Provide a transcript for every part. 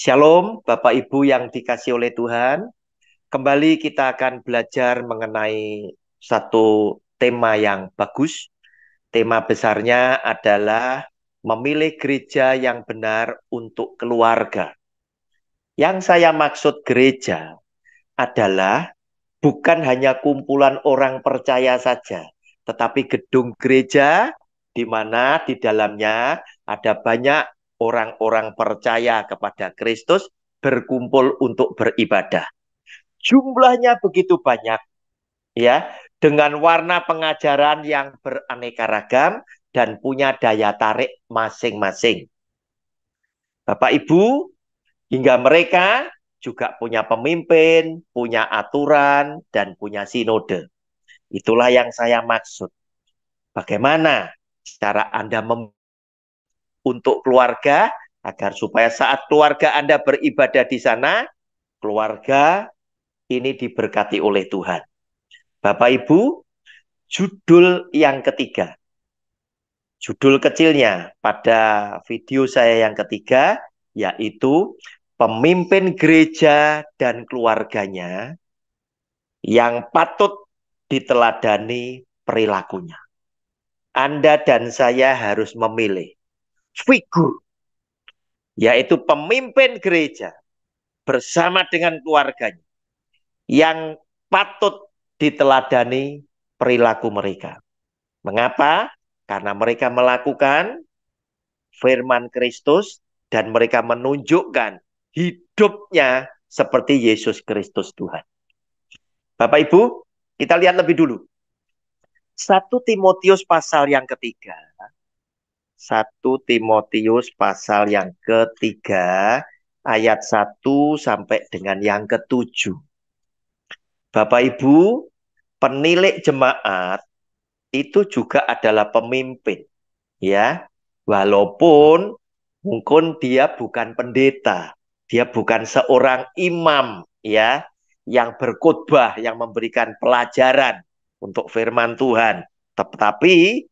Shalom, Bapak Ibu yang dikasih oleh Tuhan. Kembali kita akan belajar mengenai satu tema yang bagus. Tema besarnya adalah memilih gereja yang benar untuk keluarga. Yang saya maksud gereja adalah bukan hanya kumpulan orang percaya saja, tetapi gedung gereja di mana di dalamnya ada banyak orang-orang percaya kepada Kristus berkumpul untuk beribadah. Jumlahnya begitu banyak ya, dengan warna pengajaran yang beraneka ragam dan punya daya tarik masing-masing. Bapak Ibu, hingga mereka juga punya pemimpin, punya aturan, dan punya sinode. Itulah yang saya maksud. Bagaimana cara Anda mem untuk keluarga agar supaya saat keluarga Anda beribadah di sana, keluarga ini diberkati oleh Tuhan. Bapak Ibu, judul yang ketiga. Judul kecilnya pada video saya yang ketiga yaitu pemimpin gereja dan keluarganya yang patut diteladani perilakunya. Anda dan saya harus memilih figur yaitu pemimpin gereja bersama dengan keluarganya yang patut diteladani perilaku mereka. Mengapa? Karena mereka melakukan firman Kristus dan mereka menunjukkan hidupnya seperti Yesus Kristus Tuhan. Bapak Ibu, kita lihat lebih dulu. satu Timotius pasal yang ketiga 1 Timotius pasal yang ketiga ayat 1 sampai dengan yang ketujuh. Bapak Ibu, penilik jemaat itu juga adalah pemimpin, ya. Walaupun mungkin dia bukan pendeta, dia bukan seorang imam, ya, yang berkhotbah, yang memberikan pelajaran untuk firman Tuhan. Tetapi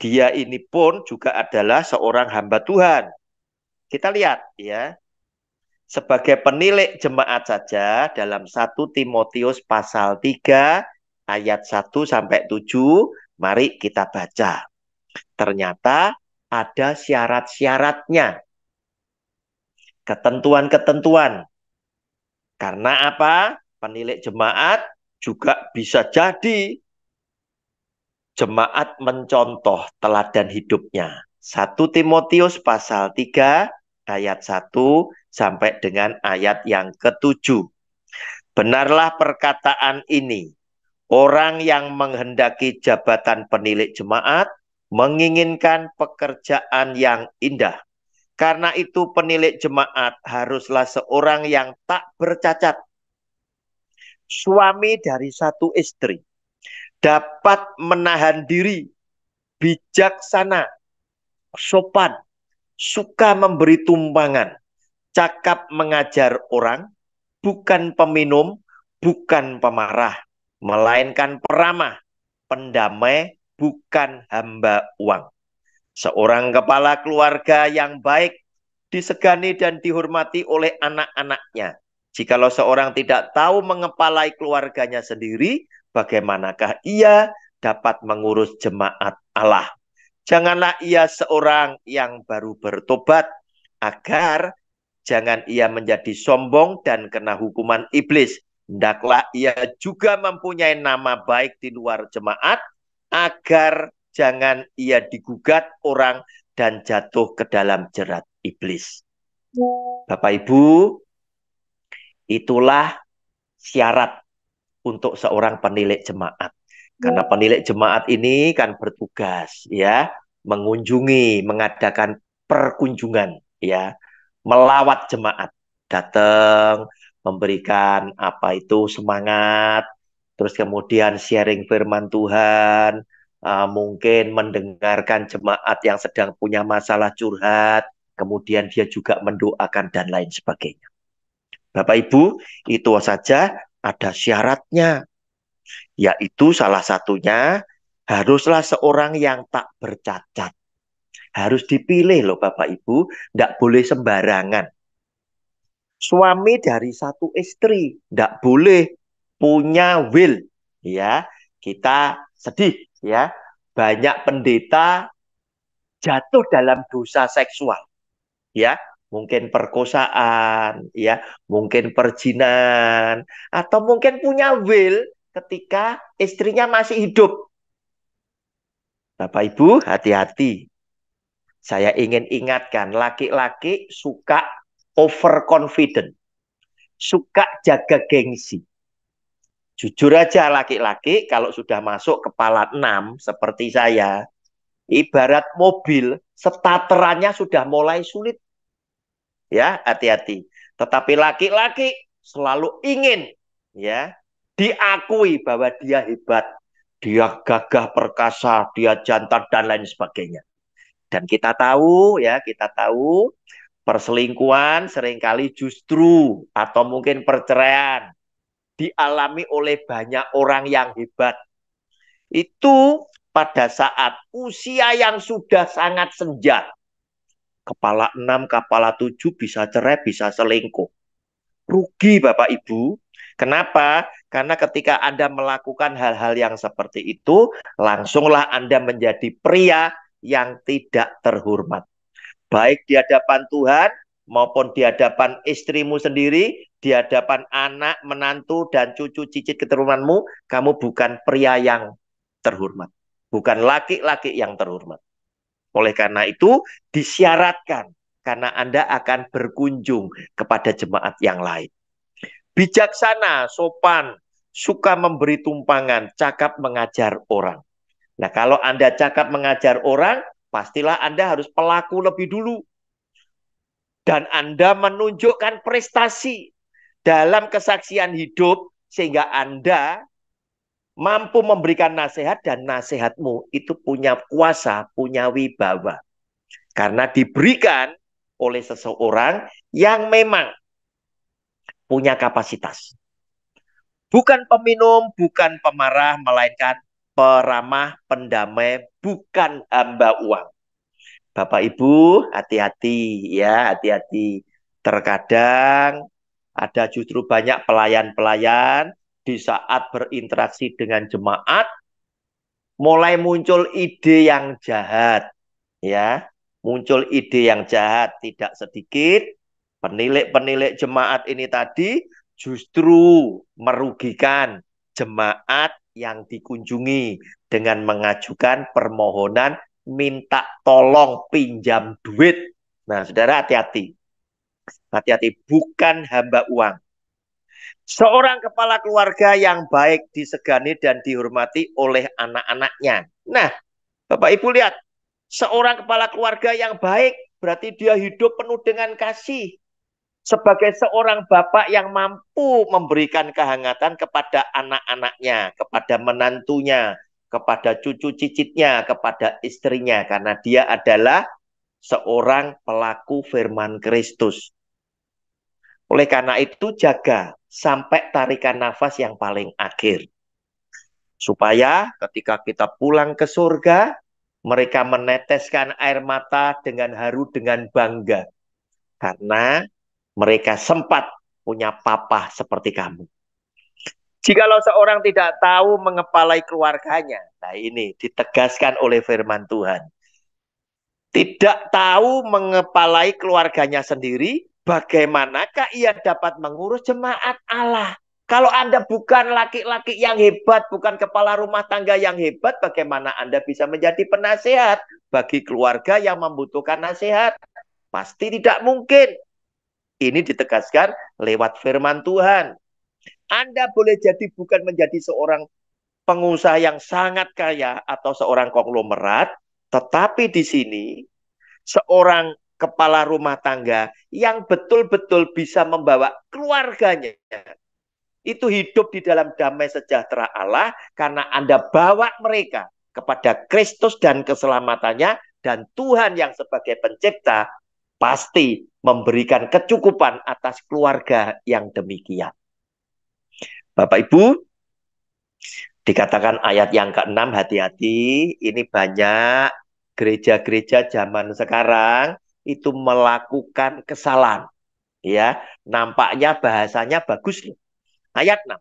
dia ini pun juga adalah seorang hamba Tuhan. Kita lihat ya. Sebagai penilik jemaat saja dalam 1 Timotius pasal 3 ayat 1 sampai 7, mari kita baca. Ternyata ada syarat-syaratnya. Ketentuan-ketentuan. Karena apa? Penilik jemaat juga bisa jadi jemaat mencontoh teladan hidupnya. 1 Timotius pasal 3 ayat 1 sampai dengan ayat yang ketujuh. Benarlah perkataan ini. Orang yang menghendaki jabatan penilik jemaat menginginkan pekerjaan yang indah. Karena itu penilik jemaat haruslah seorang yang tak bercacat. Suami dari satu istri dapat menahan diri, bijaksana, sopan, suka memberi tumpangan, cakap mengajar orang, bukan peminum, bukan pemarah, melainkan peramah, pendamai, bukan hamba uang. Seorang kepala keluarga yang baik disegani dan dihormati oleh anak-anaknya. Jikalau seorang tidak tahu mengepalai keluarganya sendiri, bagaimanakah ia dapat mengurus jemaat Allah. Janganlah ia seorang yang baru bertobat agar jangan ia menjadi sombong dan kena hukuman iblis. Hendaklah ia juga mempunyai nama baik di luar jemaat agar jangan ia digugat orang dan jatuh ke dalam jerat iblis. Bapak Ibu, itulah syarat untuk seorang penilik jemaat. Karena ya. penilik jemaat ini kan bertugas ya mengunjungi, mengadakan perkunjungan ya, melawat jemaat, datang memberikan apa itu semangat, terus kemudian sharing firman Tuhan, uh, mungkin mendengarkan jemaat yang sedang punya masalah curhat, kemudian dia juga mendoakan dan lain sebagainya. Bapak Ibu, itu saja ada syaratnya, yaitu salah satunya haruslah seorang yang tak bercacat. Harus dipilih loh Bapak Ibu, tidak boleh sembarangan. Suami dari satu istri tidak boleh punya will, ya kita sedih, ya banyak pendeta jatuh dalam dosa seksual, ya mungkin perkosaan, ya, mungkin perjinan, atau mungkin punya will ketika istrinya masih hidup. Bapak Ibu, hati-hati. Saya ingin ingatkan, laki-laki suka overconfident, suka jaga gengsi. Jujur aja laki-laki kalau sudah masuk kepala enam seperti saya, ibarat mobil, starterannya sudah mulai sulit ya hati-hati. Tetapi laki-laki selalu ingin ya diakui bahwa dia hebat, dia gagah perkasa, dia jantan dan lain sebagainya. Dan kita tahu ya, kita tahu perselingkuhan seringkali justru atau mungkin perceraian dialami oleh banyak orang yang hebat. Itu pada saat usia yang sudah sangat senja kepala enam, kepala tujuh bisa cerai, bisa selingkuh. Rugi Bapak Ibu. Kenapa? Karena ketika Anda melakukan hal-hal yang seperti itu, langsunglah Anda menjadi pria yang tidak terhormat. Baik di hadapan Tuhan maupun di hadapan istrimu sendiri, di hadapan anak, menantu, dan cucu cicit keturunanmu, kamu bukan pria yang terhormat. Bukan laki-laki yang terhormat. Oleh karena itu disyaratkan karena Anda akan berkunjung kepada jemaat yang lain. Bijaksana, sopan, suka memberi tumpangan, cakap mengajar orang. Nah, kalau Anda cakap mengajar orang, pastilah Anda harus pelaku lebih dulu. Dan Anda menunjukkan prestasi dalam kesaksian hidup sehingga Anda mampu memberikan nasihat dan nasihatmu itu punya kuasa, punya wibawa. Karena diberikan oleh seseorang yang memang punya kapasitas. Bukan peminum, bukan pemarah, melainkan peramah, pendamai, bukan hamba uang. Bapak Ibu, hati-hati ya, hati-hati. Terkadang ada justru banyak pelayan-pelayan di saat berinteraksi dengan jemaat mulai muncul ide yang jahat ya muncul ide yang jahat tidak sedikit penilik-penilik jemaat ini tadi justru merugikan jemaat yang dikunjungi dengan mengajukan permohonan minta tolong pinjam duit. Nah, saudara hati-hati. Hati-hati bukan hamba uang. Seorang kepala keluarga yang baik disegani dan dihormati oleh anak-anaknya. Nah, Bapak Ibu lihat, seorang kepala keluarga yang baik berarti dia hidup penuh dengan kasih. Sebagai seorang bapak yang mampu memberikan kehangatan kepada anak-anaknya, kepada menantunya, kepada cucu cicitnya, kepada istrinya. Karena dia adalah seorang pelaku firman Kristus. Oleh karena itu jaga sampai tarikan nafas yang paling akhir. Supaya ketika kita pulang ke surga, mereka meneteskan air mata dengan haru dengan bangga. Karena mereka sempat punya papa seperti kamu. Jikalau seorang tidak tahu mengepalai keluarganya, nah ini ditegaskan oleh firman Tuhan. Tidak tahu mengepalai keluarganya sendiri, bagaimanakah ia dapat mengurus jemaat Allah? Kalau Anda bukan laki-laki yang hebat, bukan kepala rumah tangga yang hebat, bagaimana Anda bisa menjadi penasehat bagi keluarga yang membutuhkan nasihat? Pasti tidak mungkin. Ini ditegaskan lewat firman Tuhan. Anda boleh jadi bukan menjadi seorang pengusaha yang sangat kaya atau seorang konglomerat, tetapi di sini seorang kepala rumah tangga yang betul-betul bisa membawa keluarganya itu hidup di dalam damai sejahtera Allah karena Anda bawa mereka kepada Kristus dan keselamatannya dan Tuhan yang sebagai pencipta pasti memberikan kecukupan atas keluarga yang demikian. Bapak Ibu, dikatakan ayat yang ke-6 hati-hati, ini banyak gereja-gereja zaman sekarang itu melakukan kesalahan. Ya, nampaknya bahasanya bagus. Ayat 6.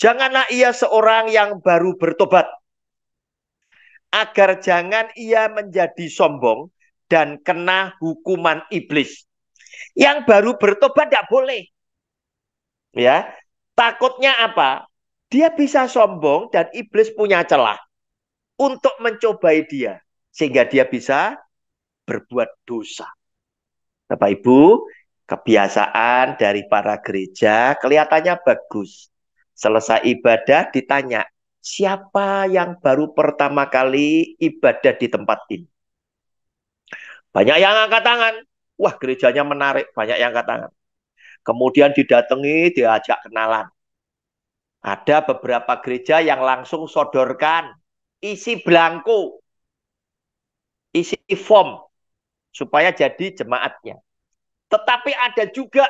Janganlah ia seorang yang baru bertobat agar jangan ia menjadi sombong dan kena hukuman iblis. Yang baru bertobat tidak boleh. Ya, takutnya apa? Dia bisa sombong dan iblis punya celah untuk mencobai dia sehingga dia bisa berbuat dosa. Bapak Ibu, kebiasaan dari para gereja kelihatannya bagus. Selesai ibadah ditanya, siapa yang baru pertama kali ibadah di tempat ini? Banyak yang angkat tangan. Wah, gerejanya menarik, banyak yang angkat tangan. Kemudian didatangi, diajak kenalan. Ada beberapa gereja yang langsung sodorkan isi belangku, isi form supaya jadi jemaatnya. Tetapi ada juga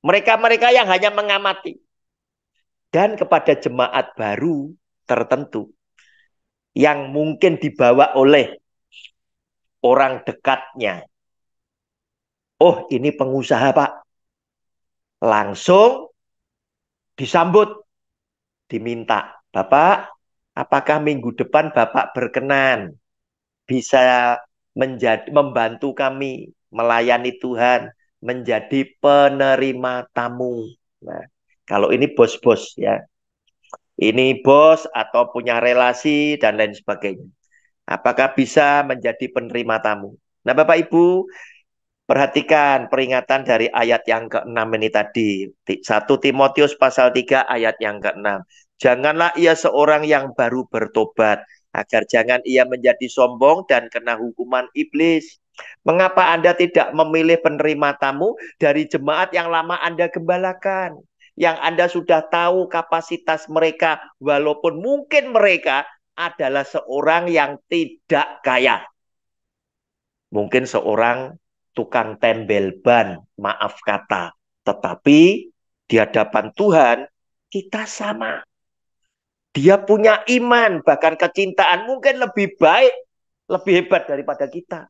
mereka-mereka yang hanya mengamati. Dan kepada jemaat baru tertentu yang mungkin dibawa oleh orang dekatnya. Oh, ini pengusaha, Pak. Langsung disambut, diminta, "Bapak, apakah minggu depan Bapak berkenan bisa menjadi membantu kami melayani Tuhan, menjadi penerima tamu. Nah, kalau ini bos-bos ya. Ini bos atau punya relasi dan lain sebagainya. Apakah bisa menjadi penerima tamu? Nah, Bapak Ibu, perhatikan peringatan dari ayat yang ke-6 ini tadi. 1 Timotius pasal 3 ayat yang ke-6. Janganlah ia seorang yang baru bertobat, agar jangan ia menjadi sombong dan kena hukuman iblis. Mengapa Anda tidak memilih penerima tamu dari jemaat yang lama Anda gembalakan? Yang Anda sudah tahu kapasitas mereka, walaupun mungkin mereka adalah seorang yang tidak kaya. Mungkin seorang tukang tembel ban, maaf kata, tetapi di hadapan Tuhan kita sama. Dia punya iman, bahkan kecintaan mungkin lebih baik, lebih hebat daripada kita.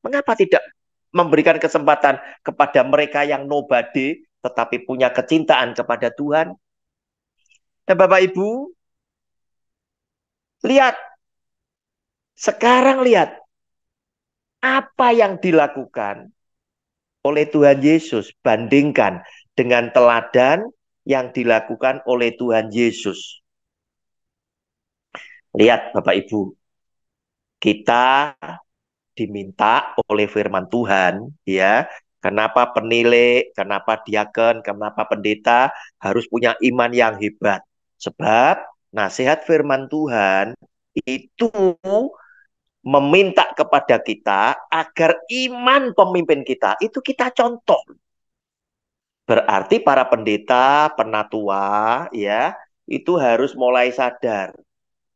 Mengapa tidak memberikan kesempatan kepada mereka yang nobody, tetapi punya kecintaan kepada Tuhan? Dan Bapak Ibu, lihat. Sekarang lihat. Apa yang dilakukan oleh Tuhan Yesus bandingkan dengan teladan yang dilakukan oleh Tuhan Yesus. Lihat Bapak Ibu, kita diminta oleh firman Tuhan ya Kenapa penilai, kenapa diaken, kenapa pendeta harus punya iman yang hebat? Sebab nasihat firman Tuhan itu meminta kepada kita agar iman pemimpin kita itu kita contoh. Berarti para pendeta, penatua ya, itu harus mulai sadar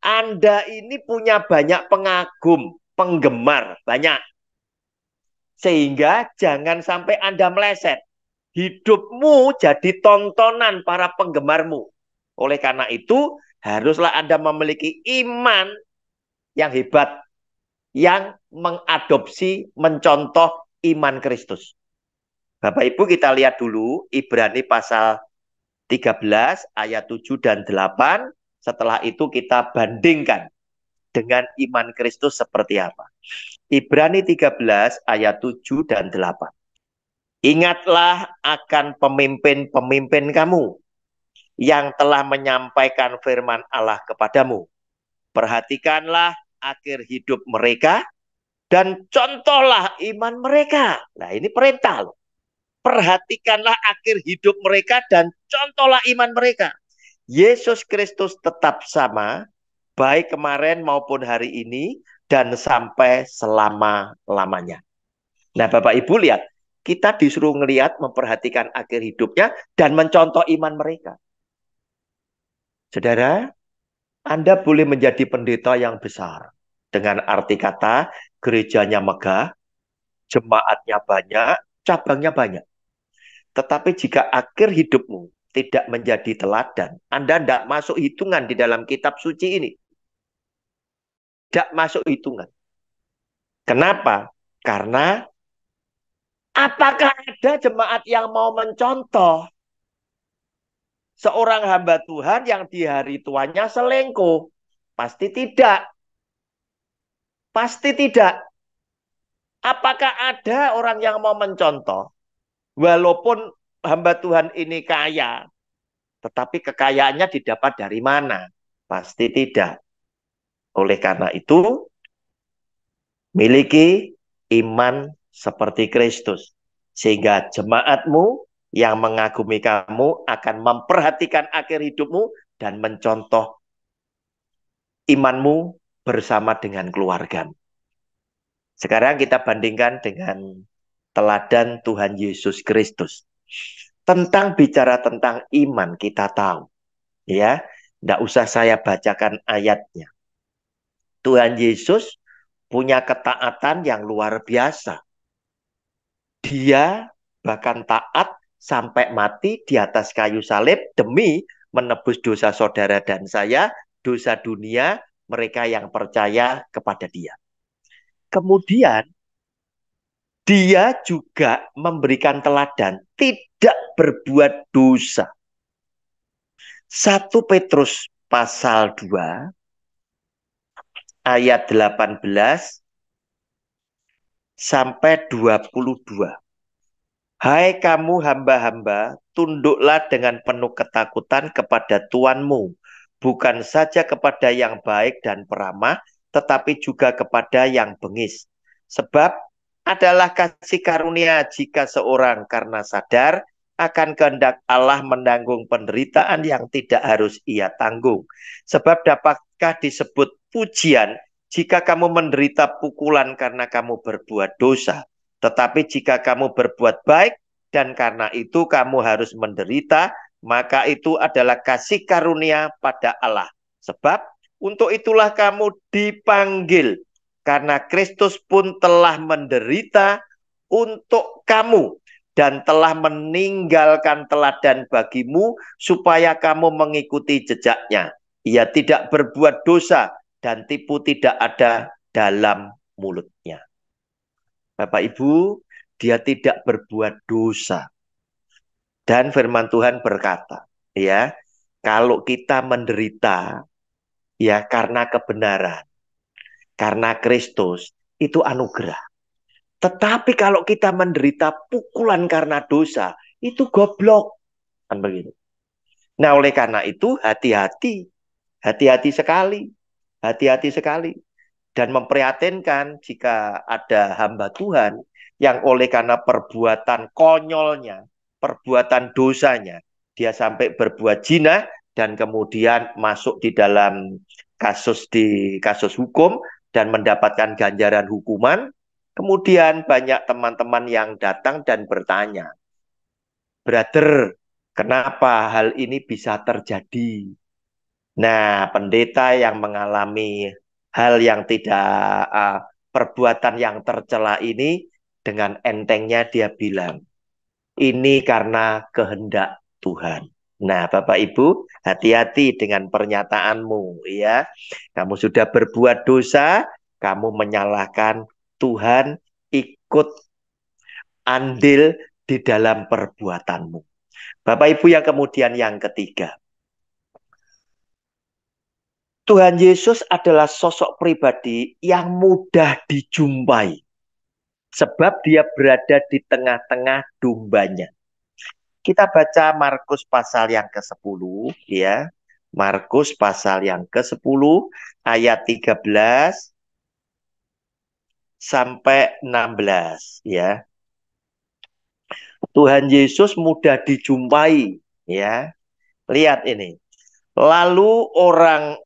anda ini punya banyak pengagum, penggemar, banyak. Sehingga jangan sampai Anda meleset. Hidupmu jadi tontonan para penggemarmu. Oleh karena itu, haruslah Anda memiliki iman yang hebat yang mengadopsi, mencontoh iman Kristus. Bapak Ibu kita lihat dulu Ibrani pasal 13 ayat 7 dan 8 setelah itu kita bandingkan dengan iman Kristus seperti apa. Ibrani 13 ayat 7 dan 8. Ingatlah akan pemimpin-pemimpin kamu yang telah menyampaikan firman Allah kepadamu. Perhatikanlah akhir hidup mereka dan contohlah iman mereka. Nah, ini perintah loh. Perhatikanlah akhir hidup mereka dan contohlah iman mereka. Yesus Kristus tetap sama, baik kemarin maupun hari ini, dan sampai selama-lamanya. Nah Bapak Ibu lihat, kita disuruh melihat, memperhatikan akhir hidupnya, dan mencontoh iman mereka. Saudara, Anda boleh menjadi pendeta yang besar. Dengan arti kata, gerejanya megah, jemaatnya banyak, cabangnya banyak. Tetapi jika akhir hidupmu tidak menjadi teladan. Anda tidak masuk hitungan di dalam kitab suci ini. Tidak masuk hitungan. Kenapa? Karena apakah ada jemaat yang mau mencontoh seorang hamba Tuhan yang di hari tuanya selingkuh? Pasti tidak. Pasti tidak. Apakah ada orang yang mau mencontoh? Walaupun hamba Tuhan ini kaya, tetapi kekayaannya didapat dari mana? Pasti tidak. Oleh karena itu, miliki iman seperti Kristus. Sehingga jemaatmu yang mengagumi kamu akan memperhatikan akhir hidupmu dan mencontoh imanmu bersama dengan keluarga. Sekarang kita bandingkan dengan teladan Tuhan Yesus Kristus. Tentang bicara tentang iman kita tahu. Ya, tidak usah saya bacakan ayatnya. Tuhan Yesus punya ketaatan yang luar biasa. Dia bahkan taat sampai mati di atas kayu salib demi menebus dosa saudara dan saya, dosa dunia, mereka yang percaya kepada dia. Kemudian dia juga memberikan teladan tidak berbuat dosa. 1 Petrus pasal 2 ayat 18 sampai 22. Hai kamu hamba-hamba, tunduklah dengan penuh ketakutan kepada Tuanmu, bukan saja kepada yang baik dan peramah, tetapi juga kepada yang bengis. Sebab adalah kasih karunia jika seorang karena sadar akan kehendak Allah menanggung penderitaan yang tidak harus ia tanggung. Sebab dapatkah disebut pujian jika kamu menderita pukulan karena kamu berbuat dosa? Tetapi jika kamu berbuat baik dan karena itu kamu harus menderita, maka itu adalah kasih karunia pada Allah. Sebab untuk itulah kamu dipanggil karena Kristus pun telah menderita untuk kamu dan telah meninggalkan teladan bagimu supaya kamu mengikuti jejaknya. Ia tidak berbuat dosa dan tipu tidak ada dalam mulutnya. Bapak Ibu, dia tidak berbuat dosa. Dan firman Tuhan berkata, ya, kalau kita menderita ya karena kebenaran, karena Kristus itu anugerah. Tetapi kalau kita menderita pukulan karena dosa, itu goblok. Kan begitu. Nah, oleh karena itu hati-hati. Hati-hati sekali. Hati-hati sekali. Dan memprihatinkan jika ada hamba Tuhan yang oleh karena perbuatan konyolnya, perbuatan dosanya, dia sampai berbuat jina dan kemudian masuk di dalam kasus di kasus hukum dan mendapatkan ganjaran hukuman. Kemudian banyak teman-teman yang datang dan bertanya, "Brother, kenapa hal ini bisa terjadi?" Nah, pendeta yang mengalami hal yang tidak uh, perbuatan yang tercela ini dengan entengnya dia bilang, "Ini karena kehendak Tuhan." Nah, Bapak Ibu, hati-hati dengan pernyataanmu ya. Kamu sudah berbuat dosa, kamu menyalahkan Tuhan ikut andil di dalam perbuatanmu. Bapak Ibu yang kemudian yang ketiga. Tuhan Yesus adalah sosok pribadi yang mudah dijumpai. Sebab dia berada di tengah-tengah dombanya. Kita baca Markus pasal yang ke-10 ya. Markus pasal yang ke-10 ayat 13 sampai 16 ya. Tuhan Yesus mudah dijumpai ya. Lihat ini. Lalu orang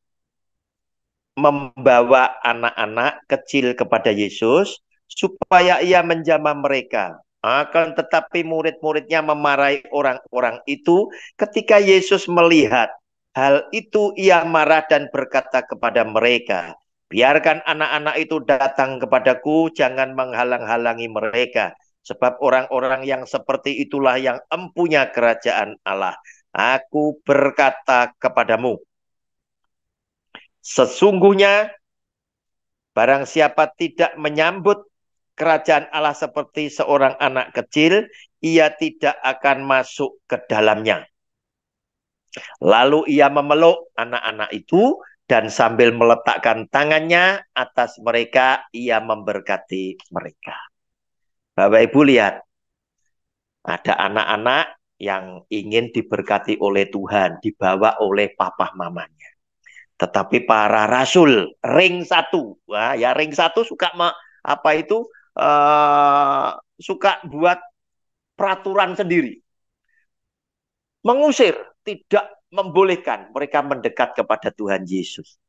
membawa anak-anak kecil kepada Yesus supaya ia menjamah mereka. Akan tetapi murid-muridnya memarahi orang-orang itu ketika Yesus melihat hal itu ia marah dan berkata kepada mereka, biarkan anak-anak itu datang kepadaku, jangan menghalang-halangi mereka. Sebab orang-orang yang seperti itulah yang empunya kerajaan Allah. Aku berkata kepadamu, sesungguhnya barang siapa tidak menyambut kerajaan Allah seperti seorang anak kecil, ia tidak akan masuk ke dalamnya. Lalu ia memeluk anak-anak itu dan sambil meletakkan tangannya atas mereka, ia memberkati mereka. Bapak Ibu lihat, ada anak-anak yang ingin diberkati oleh Tuhan, dibawa oleh papa mamanya. Tetapi para rasul ring satu, wah ya ring satu suka apa itu Eh, suka buat peraturan sendiri. Mengusir, tidak membolehkan mereka mendekat kepada Tuhan Yesus.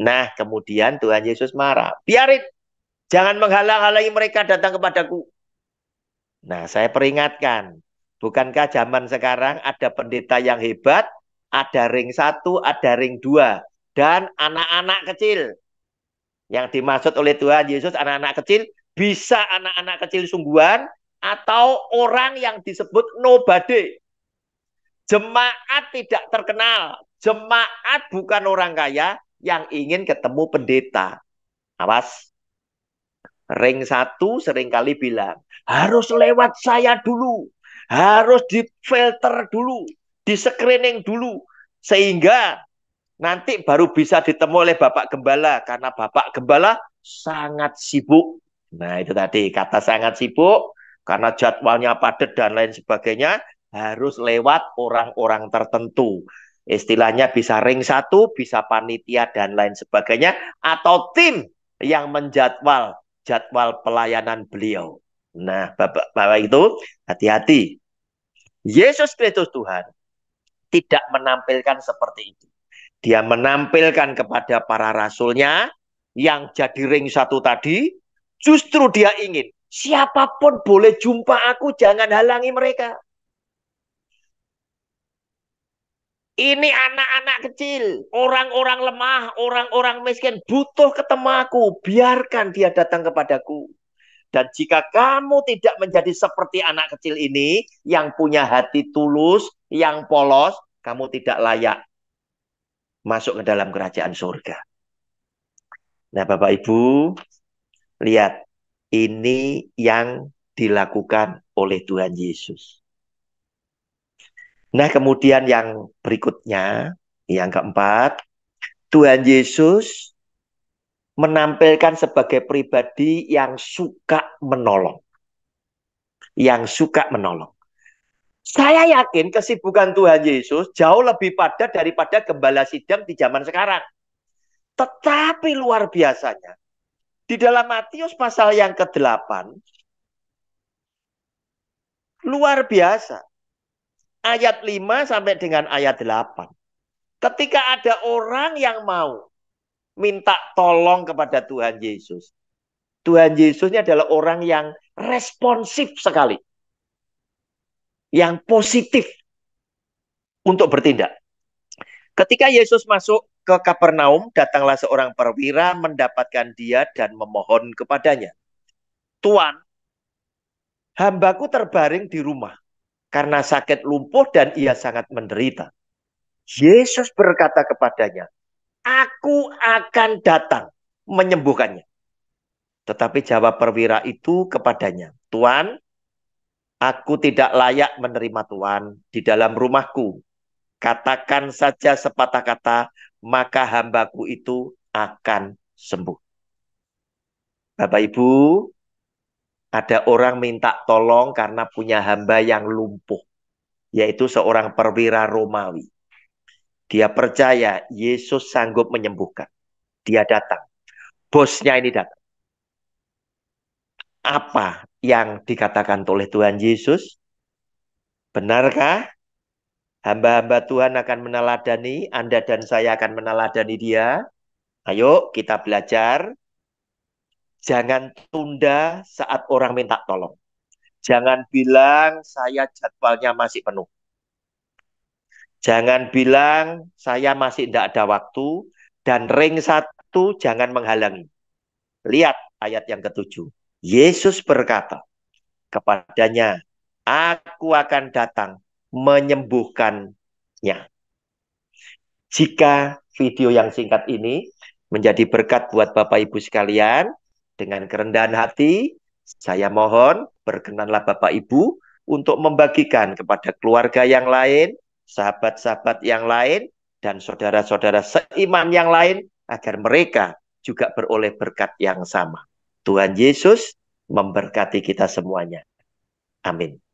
Nah, kemudian Tuhan Yesus marah. Biarin, jangan menghalang-halangi mereka datang kepadaku. Nah, saya peringatkan, bukankah zaman sekarang ada pendeta yang hebat, ada ring satu, ada ring dua, dan anak-anak kecil. Yang dimaksud oleh Tuhan Yesus, anak-anak kecil bisa anak-anak kecil sungguhan atau orang yang disebut nobody. Jemaat tidak terkenal. Jemaat bukan orang kaya yang ingin ketemu pendeta. Awas. Ring satu seringkali bilang, harus lewat saya dulu. Harus difilter dulu. Di screening dulu. Sehingga nanti baru bisa ditemui oleh Bapak Gembala. Karena Bapak Gembala sangat sibuk Nah, itu tadi kata sangat sibuk karena jadwalnya padat dan lain sebagainya harus lewat orang-orang tertentu. Istilahnya bisa ring satu, bisa panitia dan lain sebagainya atau tim yang menjadwal jadwal pelayanan beliau. Nah, Bapak-bapak itu hati-hati. Yesus Kristus Tuhan tidak menampilkan seperti itu. Dia menampilkan kepada para rasulnya yang jadi ring satu tadi, Justru dia ingin siapapun boleh jumpa aku, jangan halangi mereka. Ini anak-anak kecil, orang-orang lemah, orang-orang miskin butuh ketemu aku. Biarkan dia datang kepadaku. Dan jika kamu tidak menjadi seperti anak kecil ini, yang punya hati tulus, yang polos, kamu tidak layak masuk ke dalam kerajaan surga. Nah, Bapak Ibu, Lihat, ini yang dilakukan oleh Tuhan Yesus. Nah, kemudian yang berikutnya, yang keempat, Tuhan Yesus menampilkan sebagai pribadi yang suka menolong. Yang suka menolong. Saya yakin kesibukan Tuhan Yesus jauh lebih padat daripada gembala sidang di zaman sekarang. Tetapi luar biasanya, di dalam Matius pasal yang ke-8, luar biasa. Ayat 5 sampai dengan ayat 8. Ketika ada orang yang mau minta tolong kepada Tuhan Yesus. Tuhan Yesusnya adalah orang yang responsif sekali. Yang positif untuk bertindak. Ketika Yesus masuk ke Kapernaum datanglah seorang perwira mendapatkan dia dan memohon kepadanya. Tuan, hambaku terbaring di rumah karena sakit lumpuh dan ia sangat menderita. Yesus berkata kepadanya, Aku akan datang menyembuhkannya. Tetapi jawab perwira itu kepadanya, Tuan, aku tidak layak menerima Tuhan di dalam rumahku katakan saja sepatah kata, maka hambaku itu akan sembuh. Bapak Ibu, ada orang minta tolong karena punya hamba yang lumpuh, yaitu seorang perwira Romawi. Dia percaya Yesus sanggup menyembuhkan. Dia datang. Bosnya ini datang. Apa yang dikatakan oleh Tuhan Yesus? Benarkah Hamba-hamba Tuhan akan meneladani, Anda dan saya akan meneladani dia. Ayo kita belajar. Jangan tunda saat orang minta tolong. Jangan bilang saya jadwalnya masih penuh. Jangan bilang saya masih tidak ada waktu. Dan ring satu jangan menghalangi. Lihat ayat yang ketujuh. Yesus berkata kepadanya, Aku akan datang menyembuhkannya. Jika video yang singkat ini menjadi berkat buat Bapak Ibu sekalian, dengan kerendahan hati, saya mohon berkenanlah Bapak Ibu untuk membagikan kepada keluarga yang lain, sahabat-sahabat yang lain, dan saudara-saudara seiman yang lain agar mereka juga beroleh berkat yang sama. Tuhan Yesus memberkati kita semuanya. Amin.